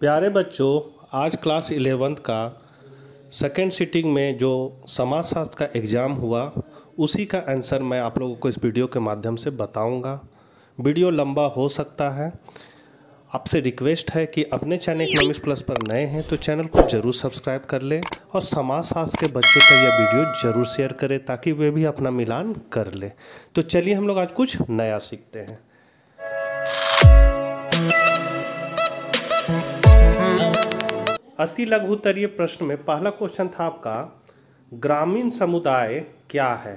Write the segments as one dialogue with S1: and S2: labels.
S1: प्यारे बच्चों आज क्लास इलेवेंथ का सेकेंड सिटिंग में जो समाजशास्त्र का एग्ज़ाम हुआ उसी का आंसर मैं आप लोगों को इस वीडियो के माध्यम से बताऊंगा वीडियो लंबा हो सकता है आपसे रिक्वेस्ट है कि अपने चैनल इकोनॉमिक्स प्लस पर नए हैं तो चैनल को जरूर सब्सक्राइब कर लें और समाजशास्त्र के बच्चों का यह वीडियो जरूर शेयर करें ताकि वे भी अपना मिलान कर लें तो चलिए हम लोग आज कुछ नया सीखते हैं अति लघु प्रश्न में पहला क्वेश्चन था आपका ग्रामीण समुदाय क्या है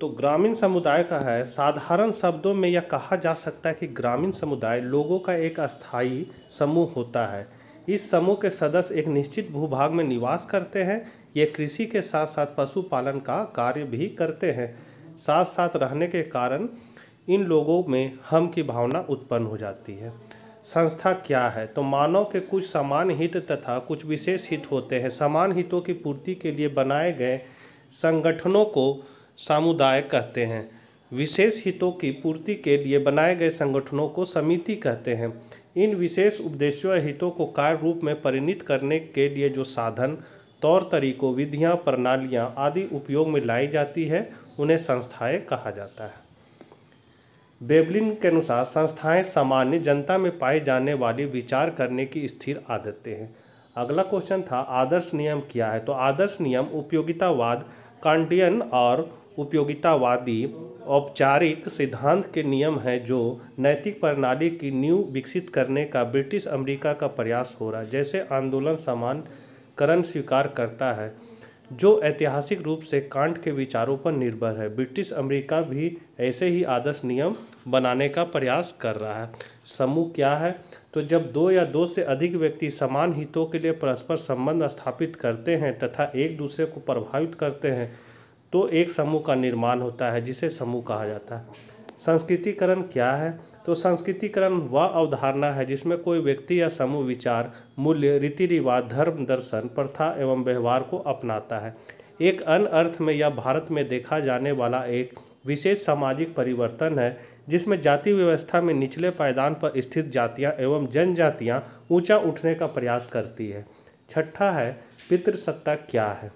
S1: तो ग्रामीण समुदाय का है साधारण शब्दों में यह कहा जा सकता है कि ग्रामीण समुदाय लोगों का एक अस्थायी समूह होता है इस समूह के सदस्य एक निश्चित भूभाग में निवास करते हैं ये कृषि के साथ साथ पशुपालन का कार्य भी करते हैं साथ साथ रहने के कारण इन लोगों में हम की भावना उत्पन्न हो जाती है संस्था क्या है तो मानव के कुछ समान हित तथा कुछ विशेष हित होते हैं समान हितों की पूर्ति के लिए बनाए गए संगठनों को सामुदाय कहते हैं विशेष हितों की पूर्ति के लिए बनाए गए संगठनों को समिति कहते हैं इन विशेष उद्देश्यों हितों को कार्य रूप में परिणित करने के लिए जो साधन तौर तरीकों विधियां प्रणालियां आदि उपयोग में लाई जाती है उन्हें संस्थाएं कहा जाता है बेबलिन के अनुसार संस्थाएं सामान्य जनता में पाई जाने वाली विचार करने की स्थिर आदतें हैं अगला क्वेश्चन था आदर्श नियम क्या है तो आदर्श नियम उपयोगितावाद कांडियन और उपयोगितावादी औपचारिक सिद्धांत के नियम हैं जो नैतिक प्रणाली की नींव विकसित करने का ब्रिटिश अमेरिका का प्रयास हो रहा है जैसे आंदोलन समानकरण स्वीकार करता है जो ऐतिहासिक रूप से कांट के विचारों पर निर्भर है ब्रिटिश अमेरिका भी ऐसे ही आदर्श नियम बनाने का प्रयास कर रहा है समूह क्या है तो जब दो या दो से अधिक व्यक्ति समान हितों के लिए परस्पर संबंध स्थापित करते हैं तथा एक दूसरे को प्रभावित करते हैं तो एक समूह का निर्माण होता है जिसे समूह कहा जाता है संस्कृतिकरण क्या है तो संस्कृतिकरण वह अवधारणा है जिसमें कोई व्यक्ति या समूह विचार मूल्य रीति रिवाज धर्म दर्शन प्रथा एवं व्यवहार को अपनाता है एक अन्य अर्थ में यह भारत में देखा जाने वाला एक विशेष सामाजिक परिवर्तन है जिसमें जाति व्यवस्था में निचले पायदान पर स्थित जातियां एवं जनजातियां ऊंचा उठने का प्रयास करती है छठा है पितृसत्ता क्या है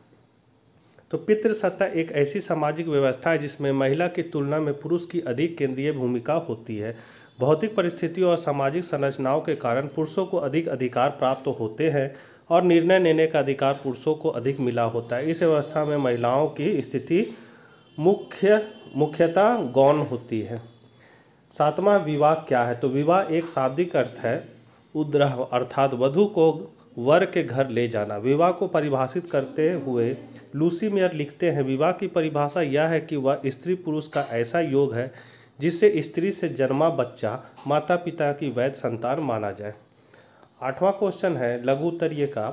S1: तो पितृसत्ता एक ऐसी सामाजिक व्यवस्था है जिसमें महिला की तुलना में पुरुष की अधिक केंद्रीय भूमिका होती है भौतिक परिस्थितियों और सामाजिक संरचनाओं के कारण पुरुषों को अधिक अधिकार प्राप्त होते हैं और निर्णय लेने का अधिकार पुरुषों को अधिक मिला होता है इस व्यवस्था में महिलाओं की स्थिति मुख्य मुख्यतः गौण होती है सातवां विवाह क्या है तो विवाह एक शाब्दिक अर्थ है उद्रह अर्थात वधु को वर के घर ले जाना विवाह को परिभाषित करते हुए लूसी मेयर लिखते हैं विवाह की परिभाषा यह है कि वह स्त्री पुरुष का ऐसा योग है जिससे स्त्री से जन्मा बच्चा माता पिता की वैध संतान माना जाए आठवां क्वेश्चन है लघु उत्तरीय का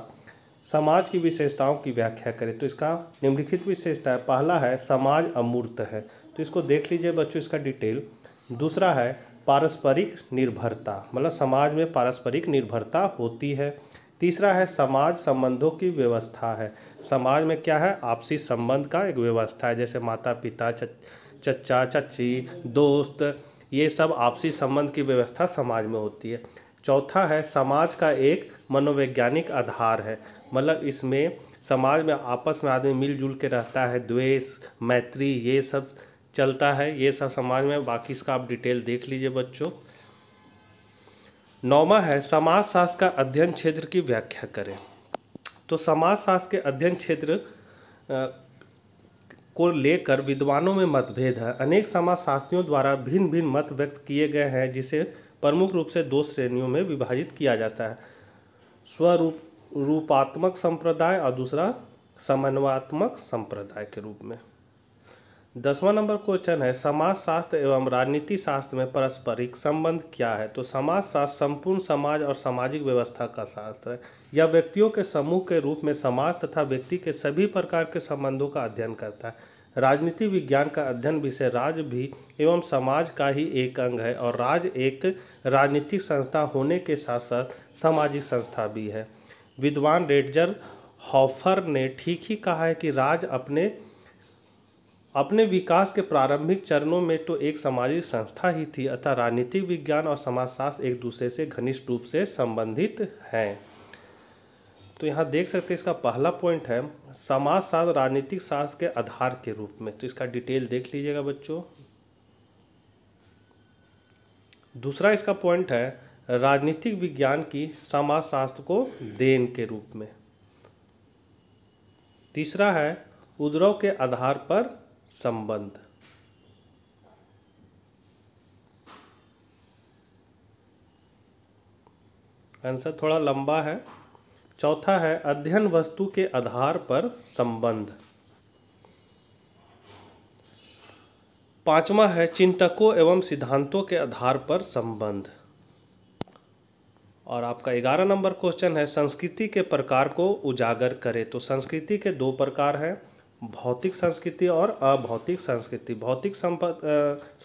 S1: समाज की विशेषताओं की व्याख्या करें तो इसका निम्नलिखित विशेषता है पहला है समाज अमूर्त है तो इसको देख लीजिए बच्चों इसका डिटेल दूसरा है पारस्परिक निर्भरता मतलब समाज में पारस्परिक निर्भरता होती है तीसरा है समाज संबंधों की व्यवस्था है समाज में क्या है आपसी संबंध का एक व्यवस्था है जैसे माता पिता चचा चची दोस्त ये सब आपसी संबंध की व्यवस्था समाज में होती है चौथा है समाज का एक मनोवैज्ञानिक आधार है मतलब इसमें समाज में आपस में आदमी मिलजुल के रहता है द्वेष मैत्री ये सब चलता है ये सब समाज में बाकी इसका आप डिटेल देख लीजिए बच्चों नौवा है समाजशास्त्र का अध्ययन क्षेत्र की व्याख्या करें तो समाजशास्त्र के अध्ययन क्षेत्र को लेकर विद्वानों में मतभेद है अनेक समाजशास्त्रियों द्वारा भिन्न भिन्न मत व्यक्त किए गए हैं जिसे प्रमुख रूप से दो श्रेणियों में विभाजित किया जाता है स्वरूप रूपात्मक संप्रदाय और दूसरा समन्वात्मक संप्रदाय के रूप में दसवां नंबर क्वेश्चन है समाज शास्त्र एवं राजनीति शास्त्र में पारस्परिक संबंध क्या है तो समाज शास्त्र संपूर्ण समाज और सामाजिक व्यवस्था का शास्त्र है यह व्यक्तियों के समूह के रूप में समाज तथा व्यक्ति के सभी प्रकार के संबंधों का अध्ययन करता है राजनीति विज्ञान का अध्ययन विषय राज्य भी एवं समाज का ही एक अंग है और राज्य एक राजनीतिक संस्था होने के साथ साथ सामाजिक संस्था भी है विद्वान रेडजर हॉफर ने ठीक ही कहा है कि राज अपने अपने विकास के प्रारंभिक चरणों में तो एक सामाजिक संस्था ही थी अतः राजनीतिक विज्ञान और समाजशास्त्र एक दूसरे से घनिष्ठ रूप से संबंधित हैं तो यहाँ देख सकते हैं इसका पहला पॉइंट है समाजशास्त्र राजनीतिक शास्त्र के आधार के रूप में तो इसका डिटेल देख लीजिएगा बच्चों दूसरा इसका पॉइंट है राजनीतिक विज्ञान की समाजशास्त्र को देन के रूप में तीसरा है उद्रव के आधार पर संबंध आंसर थोड़ा लंबा है चौथा है अध्ययन वस्तु के आधार पर संबंध पांचवा है चिंतकों एवं सिद्धांतों के आधार पर संबंध और आपका ग्यारह नंबर क्वेश्चन है संस्कृति के प्रकार को उजागर करें तो संस्कृति के दो प्रकार हैं भौतिक संस्कृति और अभौतिक संस्कृति भौतिक संपद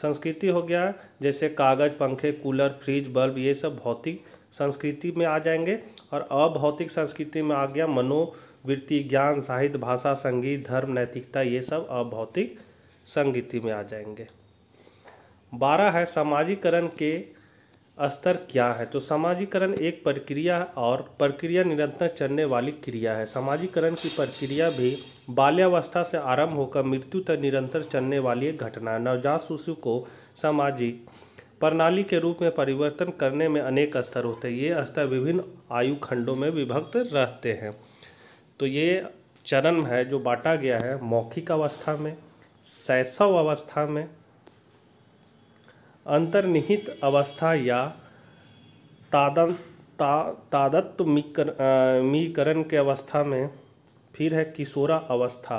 S1: संस्कृति हो गया जैसे कागज़ पंखे कूलर फ्रिज बल्ब ये सब भौतिक संस्कृति में आ जाएंगे और अभौतिक संस्कृति में आ गया मनोवृत्ति ज्ञान साहित्य भाषा संगीत धर्म नैतिकता ये सब अभौतिक संगीति में आ जाएंगे बारह है समाजीकरण के स्तर क्या है तो समाजीकरण एक प्रक्रिया और प्रक्रिया निरंतर चलने वाली क्रिया है समाजीकरण की प्रक्रिया भी बाल्यावस्था से आरंभ होकर मृत्यु तक निरंतर चलने वाली एक घटना है नवजात शिशु को सामाजिक प्रणाली के रूप में परिवर्तन करने में अनेक स्तर होते हैं ये स्तर विभिन्न आयु खंडों में विभक्त रहते हैं तो ये चरण है जो बांटा गया है मौखिक अवस्था में शैशव अवस्था में अंतर्निहित अवस्था या तादन ता के अवस्था में फिर है किशोरा अवस्था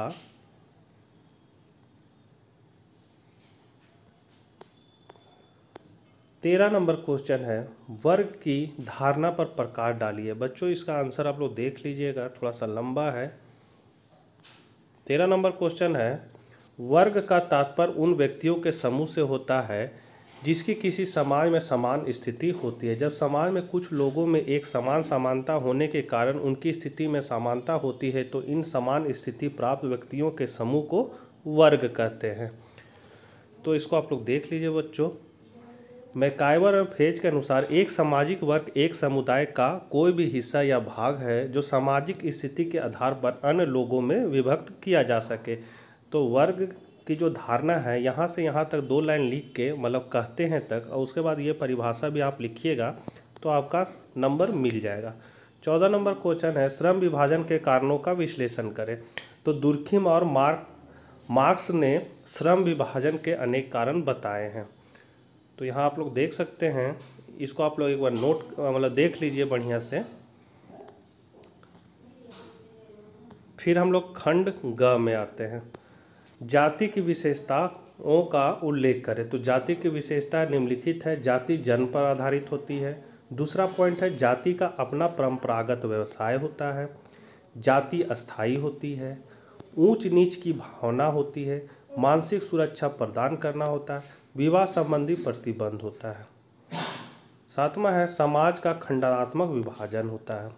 S1: तेरह नंबर क्वेश्चन है वर्ग की धारणा पर प्रकाश डालिए बच्चों इसका आंसर आप लोग देख लीजिएगा थोड़ा सा लंबा है तेरह नंबर क्वेश्चन है वर्ग का तात्पर्य उन व्यक्तियों के समूह से होता है जिसकी किसी समाज में समान स्थिति होती है जब समाज में कुछ लोगों में एक समान समानता होने के कारण उनकी स्थिति में समानता होती है तो इन समान स्थिति प्राप्त व्यक्तियों के समूह को वर्ग कहते हैं तो इसको आप लोग देख लीजिए बच्चों मैकाइवर और फेज के अनुसार एक सामाजिक वर्ग एक समुदाय का कोई भी हिस्सा या भाग है जो सामाजिक स्थिति के आधार पर अन्य लोगों में विभक्त किया जा सके तो वर्ग की जो धारणा है यहाँ से यहाँ तक दो लाइन लिख के मतलब कहते हैं तक और उसके बाद ये परिभाषा भी आप लिखिएगा तो आपका नंबर मिल जाएगा चौदह नंबर क्वेश्चन है श्रम विभाजन के कारणों का विश्लेषण करें तो दुर्खिम और मार्क मार्क्स ने श्रम विभाजन के अनेक कारण बताए हैं तो यहाँ आप लोग देख सकते हैं इसको आप लोग एक बार नोट मतलब देख लीजिए बढ़िया से फिर हम लोग खंड ग में आते हैं जाति की विशेषताओं का उल्लेख करें तो जाति की विशेषता निम्नलिखित है जाति जन्म पर आधारित होती है दूसरा पॉइंट है जाति का अपना परंपरागत व्यवसाय होता है जाति अस्थाई होती है ऊंच नीच की भावना होती है मानसिक सुरक्षा प्रदान करना होता है विवाह संबंधी प्रतिबंध होता है सातवां है समाज का खंडनात्मक विभाजन होता है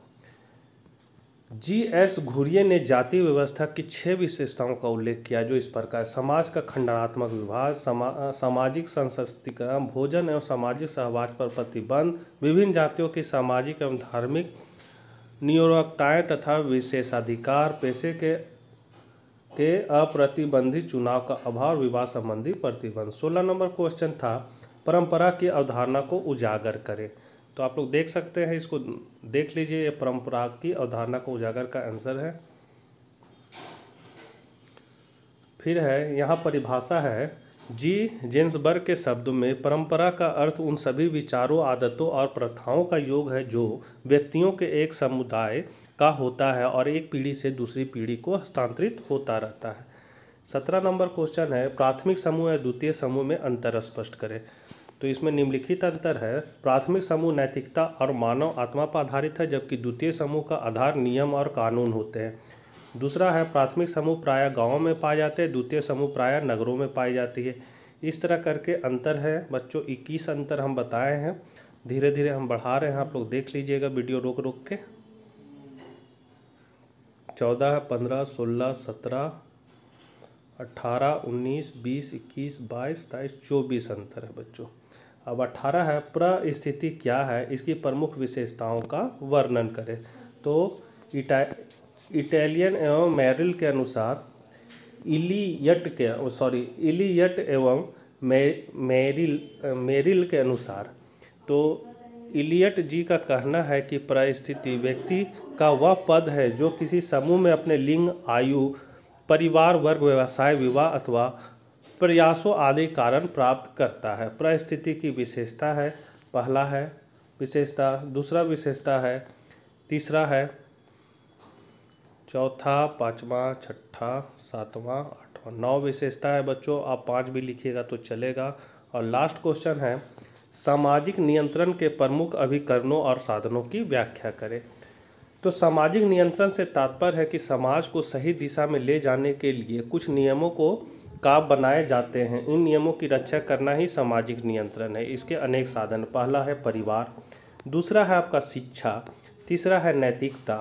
S1: जी एस घुरिये ने जाति व्यवस्था की छह विशेषताओं का उल्लेख किया जो इस प्रकार समाज का खंडनात्मक विभाग समा, सामाजिक संशस्तिकरण भोजन एवं सामाजिक सहवाज पर प्रतिबंध विभिन्न जातियों की सामाजिक एवं धार्मिक नियोक्ताएँ तथा विशेषाधिकार पेशे के के अप्रतिबंधित चुनाव का अभाव विवाह संबंधी प्रतिबंध सोलह नंबर क्वेश्चन था परंपरा की अवधारणा को उजागर करें तो आप लोग देख सकते हैं इसको देख लीजिए ये परंपरा की अवधारणा को उजागर का आंसर है फिर है यहाँ परिभाषा है जी जेन्सबर्ग के शब्दों में परंपरा का अर्थ उन सभी विचारों आदतों और प्रथाओं का योग है जो व्यक्तियों के एक समुदाय का होता है और एक पीढ़ी से दूसरी पीढ़ी को हस्तांतरित होता रहता है सत्रह नंबर क्वेश्चन है प्राथमिक समूह या द्वितीय समूह में अंतर स्पष्ट करें तो इसमें निम्नलिखित अंतर है प्राथमिक समूह नैतिकता और मानव आत्मा पर आधारित है जबकि द्वितीय समूह का आधार नियम और कानून होते हैं दूसरा है प्राथमिक समूह प्राय गाँव में पाए जाते हैं द्वितीय समूह प्राय नगरों में पाई जाती है इस तरह करके अंतर है बच्चों इक्कीस अंतर हम बताए हैं धीरे धीरे हम बढ़ा रहे हैं आप लोग देख लीजिएगा वीडियो रोक रोक के चौदह पंद्रह सोलह सत्रह अट्ठारह उन्नीस बीस इक्कीस बाईस तेईस चौबीस अंतर है बच्चों अब अठारह है प्रस्थिति क्या है इसकी प्रमुख विशेषताओं का वर्णन करें तो इटा इटालियन एवं मैरिल के अनुसार इलियट के सॉरी इलियट एवं मे मेरिल मेरिल के अनुसार तो इलियट जी का कहना है कि परिस्थिति व्यक्ति का वह पद है जो किसी समूह में अपने लिंग आयु परिवार वर्ग व्यवसाय विवाह अथवा प्रयासों आदि कारण प्राप्त करता है परिस्थिति की विशेषता है पहला है विशेषता दूसरा विशेषता है तीसरा है चौथा पाँचवा छठा सातवां आठवां नौ विशेषता है बच्चों आप पाँच भी लिखिएगा तो चलेगा और लास्ट क्वेश्चन है सामाजिक नियंत्रण के प्रमुख अभिकरणों और साधनों की व्याख्या करें तो सामाजिक नियंत्रण से तात्पर्य है कि समाज को सही दिशा में ले जाने के लिए कुछ नियमों को का बनाए जाते हैं इन नियमों की रक्षा करना ही सामाजिक नियंत्रण है इसके अनेक साधन पहला है परिवार दूसरा है आपका शिक्षा तीसरा है नैतिकता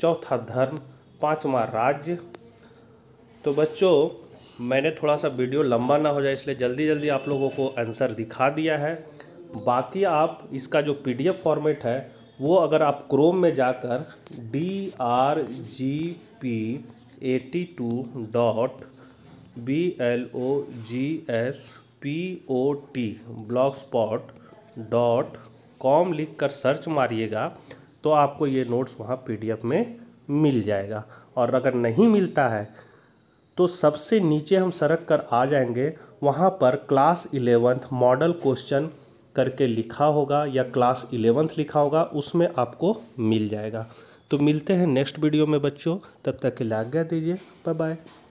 S1: चौथा धर्म पांचवा राज्य तो बच्चों मैंने थोड़ा सा वीडियो लंबा ना हो जाए इसलिए जल्दी जल्दी आप लोगों को आंसर दिखा दिया है बाकी आप इसका जो पी फॉर्मेट है वो अगर आप क्रोम में जाकर D R G P eighty two dot B L O G S P O T blog spot dot com लिख कर सर्च मारिएगा तो आपको ये नोट्स वहाँ एफ में मिल जाएगा और अगर नहीं मिलता है तो सबसे नीचे हम सरक कर आ जाएंगे वहाँ पर क्लास इलेवंथ मॉडल क्वेश्चन करके लिखा होगा या क्लास इलेवेंथ लिखा होगा उसमें आपको मिल जाएगा तो मिलते हैं नेक्स्ट वीडियो में बच्चों तब तक के लिए आज्ञा दीजिए बाय बाय